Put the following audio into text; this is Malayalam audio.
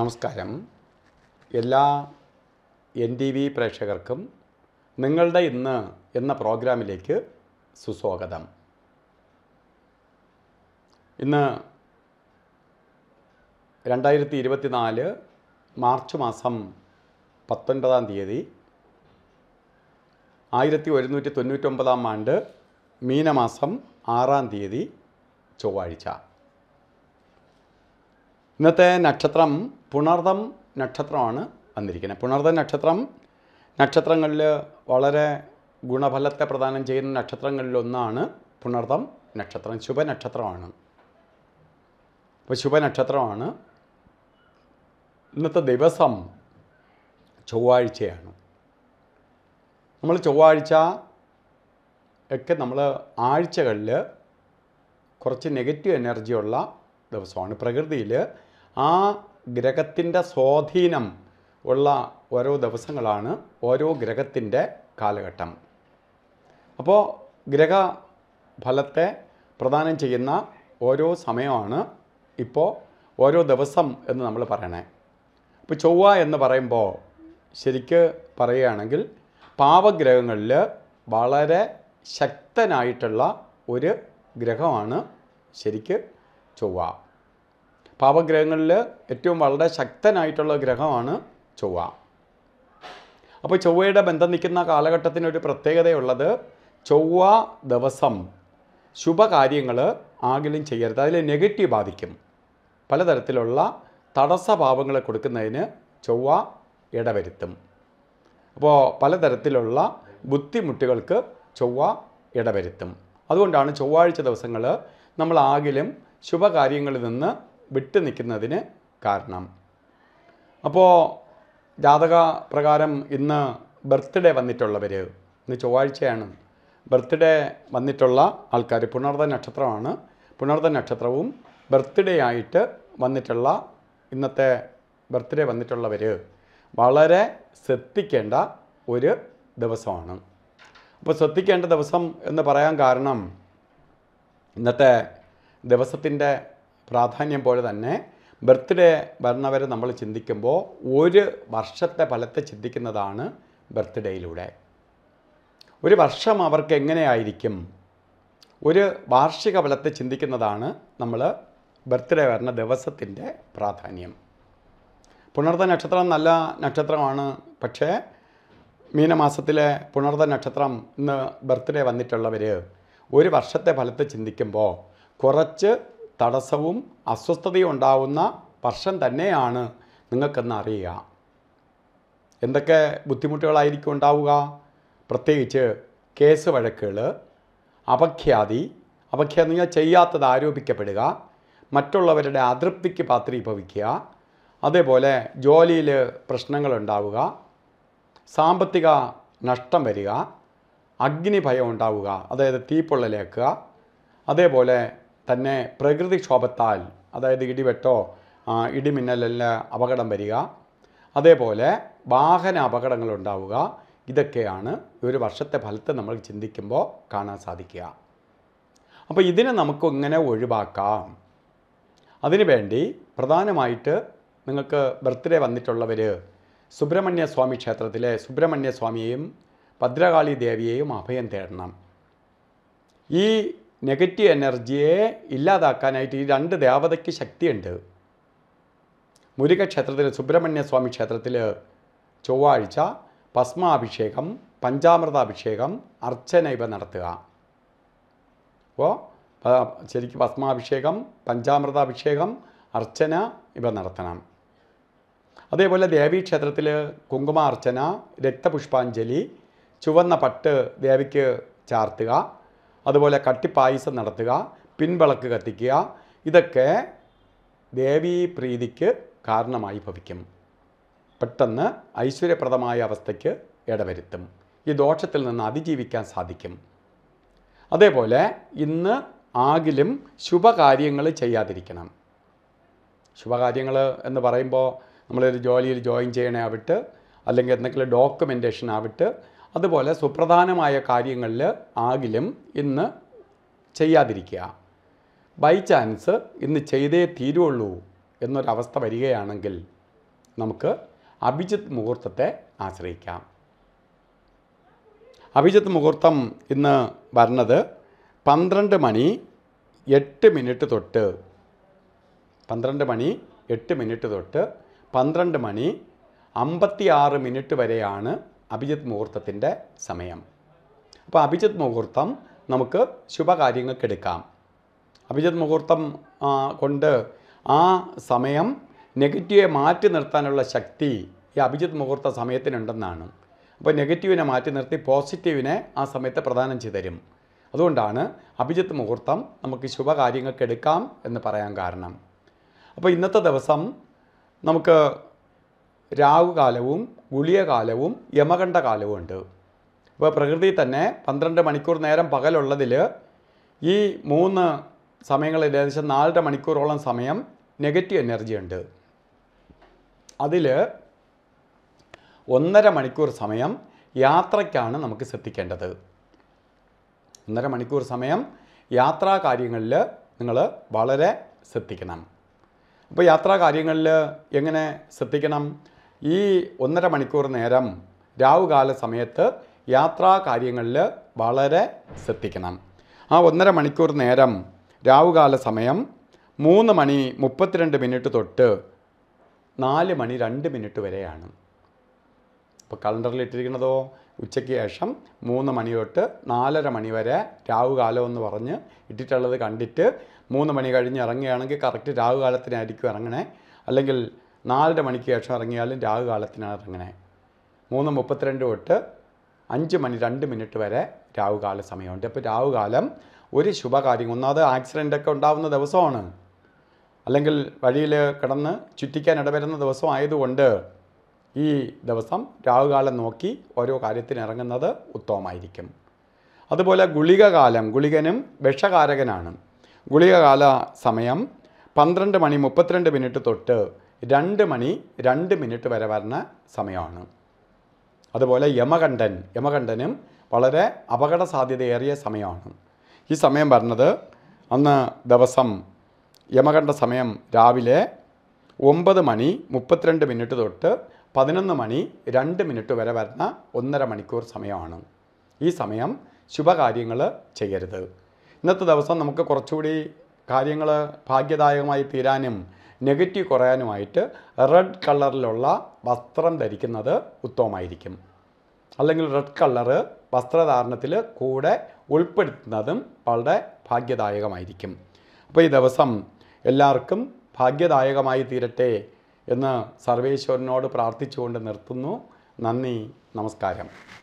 നമസ്കാരം എല്ലാ എൻ ടി വി പ്രേക്ഷകർക്കും നിങ്ങളുടെ ഇന്ന് എന്ന പ്രോഗ്രാമിലേക്ക് സുസ്വാഗതം ഇന്ന് രണ്ടായിരത്തി ഇരുപത്തിനാല് മാർച്ച് മാസം പത്തൊൻപതാം തീയതി ആയിരത്തി ഒരുന്നൂറ്റി തൊണ്ണൂറ്റൊമ്പതാം ആണ്ട് മീനമാസം ആറാം തീയതി ചൊവ്വാഴ്ച ഇന്നത്തെ നക്ഷത്രം പുണർതം നക്ഷത്രമാണ് വന്നിരിക്കുന്നത് പുണർത നക്ഷത്രം നക്ഷത്രങ്ങളിൽ വളരെ ഗുണഫലത്തെ പ്രദാനം ചെയ്യുന്ന നക്ഷത്രങ്ങളിലൊന്നാണ് പുണർതം നക്ഷത്രം ശുഭനക്ഷത്രമാണ് അപ്പോൾ ശുഭനക്ഷത്രമാണ് ഇന്നത്തെ ദിവസം ചൊവ്വാഴ്ചയാണ് നമ്മൾ ചൊവ്വാഴ്ച ഒക്കെ നമ്മൾ ആഴ്ചകളിൽ കുറച്ച് നെഗറ്റീവ് എനർജിയുള്ള ദിവസമാണ് പ്രകൃതിയിൽ ആ ഗ്രഹത്തിൻ്റെ സ്വാധീനം ഉള്ള ഓരോ ദിവസങ്ങളാണ് ഓരോ ഗ്രഹത്തിൻ്റെ കാലഘട്ടം അപ്പോൾ ഗ്രഹ ഫലത്തെ പ്രദാനം ചെയ്യുന്ന ഓരോ സമയമാണ് ഇപ്പോൾ ഓരോ ദിവസം എന്ന് നമ്മൾ പറയണേ ഇപ്പോൾ ചൊവ്വ എന്ന് പറയുമ്പോൾ ശരിക്ക് പറയുകയാണെങ്കിൽ പാവഗ്രഹങ്ങളിൽ വളരെ ശക്തനായിട്ടുള്ള ഒരു ഗ്രഹമാണ് ശരിക്ക് ചൊവ്വ പാപഗ്രഹങ്ങളിൽ ഏറ്റവും വളരെ ശക്തനായിട്ടുള്ള ഗ്രഹമാണ് ചൊവ്വ അപ്പോൾ ചൊവ്വയുടെ ബന്ധം നിൽക്കുന്ന കാലഘട്ടത്തിന് ഒരു പ്രത്യേകതയുള്ളത് ചൊവ്വ ദിവസം ശുഭകാര്യങ്ങൾ ആകിലും ചെയ്യരുത് അതിൽ നെഗറ്റീവ് ബാധിക്കും പലതരത്തിലുള്ള തടസ്സഭാവങ്ങളെ കൊടുക്കുന്നതിന് ചൊവ്വ ഇടവരുത്തും അപ്പോൾ പലതരത്തിലുള്ള ബുദ്ധിമുട്ടുകൾക്ക് ചൊവ്വ ഇടവരുത്തും അതുകൊണ്ടാണ് ചൊവ്വാഴ്ച ദിവസങ്ങൾ നമ്മൾ ആകിലും ശുഭകാര്യങ്ങളിൽ നിന്ന് വിട്ടു നിൽക്കുന്നതിന് കാരണം അപ്പോൾ ജാതക പ്രകാരം ഇന്ന് ബർത്ത്ഡേ വന്നിട്ടുള്ളവർ ഇന്ന് ചൊവ്വാഴ്ചയാണ് ബർത്ത്ഡേ വന്നിട്ടുള്ള ആൾക്കാർ പുണർദ നക്ഷത്രമാണ് പുണർദ നക്ഷത്രവും ബർത്ത്ഡേ ആയിട്ട് വന്നിട്ടുള്ള ഇന്നത്തെ ബർത്ത്ഡേ വന്നിട്ടുള്ളവർ വളരെ ശ്രദ്ധിക്കേണ്ട ഒരു ദിവസമാണ് അപ്പോൾ ശ്രദ്ധിക്കേണ്ട ദിവസം എന്ന് പറയാൻ കാരണം ഇന്നത്തെ ദിവസത്തിൻ്റെ പ്രാധാന്യം പോലെ തന്നെ ബർത്ത്ഡേ വരുന്നവരെ നമ്മൾ ചിന്തിക്കുമ്പോൾ ഒരു വർഷത്തെ ഫലത്തെ ചിന്തിക്കുന്നതാണ് ബർത്ത്ഡേയിലൂടെ ഒരു വർഷം അവർക്ക് എങ്ങനെയായിരിക്കും ഒരു വാർഷിക ഫലത്തെ ചിന്തിക്കുന്നതാണ് നമ്മൾ ബർത്ത്ഡേ വരുന്ന ദിവസത്തിൻ്റെ പ്രാധാന്യം പുണർത്ത നക്ഷത്രം നല്ല നക്ഷത്രമാണ് പക്ഷേ മീനമാസത്തിലെ പുണർത്ത നക്ഷത്രം ഇന്ന് ബർത്ത്ഡേ വന്നിട്ടുള്ളവർ ഒരു വർഷത്തെ ഫലത്തെ ചിന്തിക്കുമ്പോൾ കുറച്ച് തടസ്സവും അസ്വസ്ഥതയും ഉണ്ടാവുന്ന വർഷം തന്നെയാണ് നിങ്ങൾക്കെന്ന് അറിയുക എന്തൊക്കെ ബുദ്ധിമുട്ടുകളായിരിക്കും ഉണ്ടാവുക പ്രത്യേകിച്ച് കേസ് വഴക്കുകൾ അപഖ്യാതി അപഖ്യാതി നിങ്ങൾ ചെയ്യാത്തത് ആരോപിക്കപ്പെടുക മറ്റുള്ളവരുടെ അതൃപ്തിക്ക് പാത്രീഭവിക്കുക അതേപോലെ ജോലിയിൽ പ്രശ്നങ്ങൾ ഉണ്ടാവുക സാമ്പത്തിക നഷ്ടം വരിക അഗ്നിഭയം ഉണ്ടാവുക അതായത് തീപ്പൊള്ളലേക്കുക അതേപോലെ തന്നെ പ്രകൃതിക്ഷോഭത്താൽ അതായത് ഇടിവെട്ടോ ഇടിമിന്നലിന് അപകടം വരിക അതേപോലെ വാഹന അപകടങ്ങൾ ഉണ്ടാവുക ഇതൊക്കെയാണ് ഒരു വർഷത്തെ ഫലത്തെ നമ്മൾ ചിന്തിക്കുമ്പോൾ കാണാൻ സാധിക്കുക അപ്പോൾ ഇതിനെ നമുക്ക് ഇങ്ങനെ ഒഴിവാക്കാം അതിനുവേണ്ടി പ്രധാനമായിട്ട് നിങ്ങൾക്ക് ബർത്ത്ഡേ വന്നിട്ടുള്ളവർ സുബ്രഹ്മണ്യ സ്വാമി ക്ഷേത്രത്തിലെ സുബ്രഹ്മണ്യ സ്വാമിയെയും ഭദ്രകാളി ദേവിയെയും അഭയം തേടണം ഈ നെഗറ്റീവ് എനർജിയെ ഇല്ലാതാക്കാനായിട്ട് ഈ രണ്ട് ദേവതയ്ക്ക് ശക്തിയുണ്ട് മുരുകക്ഷേത്രത്തിൽ സുബ്രഹ്മണ്യ സ്വാമി ക്ഷേത്രത്തിൽ ചൊവ്വാഴ്ച ഭസ്മാഭിഷേകം പഞ്ചാമൃതാഭിഷേകം അർച്ചന ഇവ നടത്തുക അപ്പോൾ ശരിക്കും ഭസ്മാഭിഷേകം പഞ്ചാമൃതാഭിഷേകം അർച്ചന ഇവ നടത്തണം അതേപോലെ ദേവീക്ഷേത്രത്തിൽ കുങ്കുമാർച്ചന രക്തപുഷ്പാഞ്ജലി ചുവന്ന പട്ട് ദേവിക്ക് ചാർത്തുക അതുപോലെ കട്ടിപ്പായസം നടത്തുക പിൻവിളക്ക് കത്തിക്കുക ഇതൊക്കെ പ്രീതിക്ക് കാരണമായി ഭവിക്കും പെട്ടെന്ന് ഐശ്വര്യപ്രദമായ അവസ്ഥയ്ക്ക് ഇടവരുത്തും ഈ ദോഷത്തിൽ നിന്ന് അതിജീവിക്കാൻ സാധിക്കും അതേപോലെ ഇന്ന് ആകിലും ശുഭകാര്യങ്ങൾ ചെയ്യാതിരിക്കണം ശുഭകാര്യങ്ങൾ എന്ന് പറയുമ്പോൾ നമ്മളൊരു ജോലിയിൽ ജോയിൻ ചെയ്യണേ ആവിട്ട് അല്ലെങ്കിൽ എന്തെങ്കിലും ഡോക്യുമെൻറ്റേഷൻ ആവിട്ട് അതുപോലെ സുപ്രധാനമായ കാര്യങ്ങളിൽ ആകിലും ഇന്ന് ചെയ്യാതിരിക്കുക ബൈ ചാൻസ് ഇന്ന് ചെയ്തേ തീരുള്ളൂ എന്നൊരവസ്ഥ വരികയാണെങ്കിൽ നമുക്ക് അഭിജിത്ത് മുഹൂർത്തത്തെ ആശ്രയിക്കാം അഭിജിത്ത് മുഹൂർത്തം ഇന്ന് വരുന്നത് പന്ത്രണ്ട് മണി എട്ട് മിനിറ്റ് തൊട്ട് പന്ത്രണ്ട് മണി എട്ട് മിനിറ്റ് തൊട്ട് പന്ത്രണ്ട് മണി ആറ് മിനിറ്റ് വരെയാണ് അഭിജിത് മുഹൂർത്തത്തിൻ്റെ സമയം അപ്പോൾ അഭിജിത് മുഹൂർത്തം നമുക്ക് ശുഭകാര്യങ്ങൾക്കെടുക്കാം അഭിജിത് മുഹൂർത്തം കൊണ്ട് ആ സമയം നെഗറ്റീവെ മാറ്റി നിർത്താനുള്ള ശക്തി ഈ അഭിജിത് മുഹൂർത്ത സമയത്തിനുണ്ടെന്നാണ് അപ്പോൾ നെഗറ്റീവിനെ മാറ്റി നിർത്തി പോസിറ്റീവിനെ ആ സമയത്ത് പ്രദാനം ചെയ്തു തരും അതുകൊണ്ടാണ് അഭിജിത്ത് മുഹൂർത്തം നമുക്ക് ശുഭകാര്യങ്ങൾക്ക് എടുക്കാം എന്ന് പറയാൻ കാരണം അപ്പോൾ ഇന്നത്തെ ദിവസം നമുക്ക് രാഹുകാലവും ഗുളിയകാലവും യമകണ്ഠകാലവും ഉണ്ട് ഇപ്പോൾ പ്രകൃതി തന്നെ പന്ത്രണ്ട് മണിക്കൂർ നേരം പകലുള്ളതിൽ ഈ മൂന്ന് സമയങ്ങളിൽ ഏകദേശം നാലര മണിക്കൂറോളം സമയം നെഗറ്റീവ് എനർജി ഉണ്ട് അതിൽ ഒന്നര മണിക്കൂർ സമയം യാത്രയ്ക്കാണ് നമുക്ക് ശ്രദ്ധിക്കേണ്ടത് ഒന്നര മണിക്കൂർ സമയം യാത്രാ കാര്യങ്ങളിൽ നിങ്ങൾ വളരെ ശ്രദ്ധിക്കണം അപ്പോൾ യാത്രാ കാര്യങ്ങളിൽ എങ്ങനെ ശ്രദ്ധിക്കണം ഈ ഒന്നര മണിക്കൂർ നേരം രാവുകാല സമയത്ത് യാത്രാ കാര്യങ്ങളിൽ വളരെ ശ്രദ്ധിക്കണം ആ ഒന്നര മണിക്കൂർ നേരം രാവുകാല സമയം മൂന്ന് മണി മുപ്പത്തിരണ്ട് മിനിറ്റ് തൊട്ട് നാല് മണി രണ്ട് മിനിറ്റ് വരെയാണ് ഇപ്പോൾ കലണ്ടറിൽ ഇട്ടിരിക്കുന്നതോ ഉച്ചയ്ക്ക് ശേഷം മൂന്ന് മണി തൊട്ട് നാലര മണി വരെ രാവുകാലം എന്ന് പറഞ്ഞ് ഇട്ടിട്ടുള്ളത് കണ്ടിട്ട് മൂന്ന് മണി കഴിഞ്ഞ് ഇറങ്ങുകയാണെങ്കിൽ കറക്റ്റ് രാവുകാലത്തിനായിരിക്കും ഇറങ്ങണേ അല്ലെങ്കിൽ നാലര മണിക്ക് ശേഷം ഇറങ്ങിയാലും രാഹുകാലത്തിനാണ് ഇറങ്ങണേ മൂന്ന് മുപ്പത്തിരണ്ട് തൊട്ട് അഞ്ച് മണി രണ്ട് മിനിറ്റ് വരെ രാഹുകാല സമയമുണ്ട് അപ്പോൾ രാഹുകാലം ഒരു ശുഭകാര്യം ഒന്നാമത് ആക്സിഡൻ്റൊക്കെ ഉണ്ടാകുന്ന ദിവസമാണ് അല്ലെങ്കിൽ വഴിയിൽ കിടന്ന് ചുറ്റിക്കാൻ ഇടവരുന്ന ദിവസം ആയതുകൊണ്ട് ഈ ദിവസം രാഹുകാലം നോക്കി ഓരോ കാര്യത്തിന് ഇറങ്ങുന്നത് ഉത്തമമായിരിക്കും അതുപോലെ ഗുളികകാലം ഗുളികനും വിഷകാരകനാണ് ഗുളികകാല സമയം പന്ത്രണ്ട് മണി മുപ്പത്തിരണ്ട് മിനിറ്റ് തൊട്ട് രണ്ട് മണി രണ്ട് മിനിറ്റ് വരെ വരുന്ന സമയമാണ് അതുപോലെ യമകണ്ഠൻ യമകണ്ഠനും വളരെ അപകട സാധ്യതയേറിയ സമയമാണ് ഈ സമയം വരുന്നത് അന്ന് ദിവസം യമകണ്ഠ സമയം രാവിലെ ഒമ്പത് മണി മുപ്പത്തിരണ്ട് മിനിറ്റ് തൊട്ട് പതിനൊന്ന് മണി രണ്ട് മിനിറ്റ് വരെ വരുന്ന ഒന്നര മണിക്കൂർ സമയമാണ് ഈ സമയം ശുഭകാര്യങ്ങൾ ചെയ്യരുത് ഇന്നത്തെ ദിവസം നമുക്ക് കുറച്ചുകൂടി കാര്യങ്ങൾ ഭാഗ്യദായകമായി തീരാനും നെഗറ്റീവ് കുറയാനുമായിട്ട് റെഡ് കളറിലുള്ള വസ്ത്രം ധരിക്കുന്നത് ഉത്തമമായിരിക്കും അല്ലെങ്കിൽ റെഡ് കളറ് വസ്ത്രധാരണത്തിൽ കൂടെ ഉൾപ്പെടുത്തുന്നതും വളരെ ഭാഗ്യദായകമായിരിക്കും അപ്പോൾ ഈ ദിവസം എല്ലാവർക്കും ഭാഗ്യദായകമായി തീരട്ടെ എന്ന് സർവേശ്വരനോട് പ്രാർത്ഥിച്ചുകൊണ്ട് നിർത്തുന്നു നന്ദി നമസ്കാരം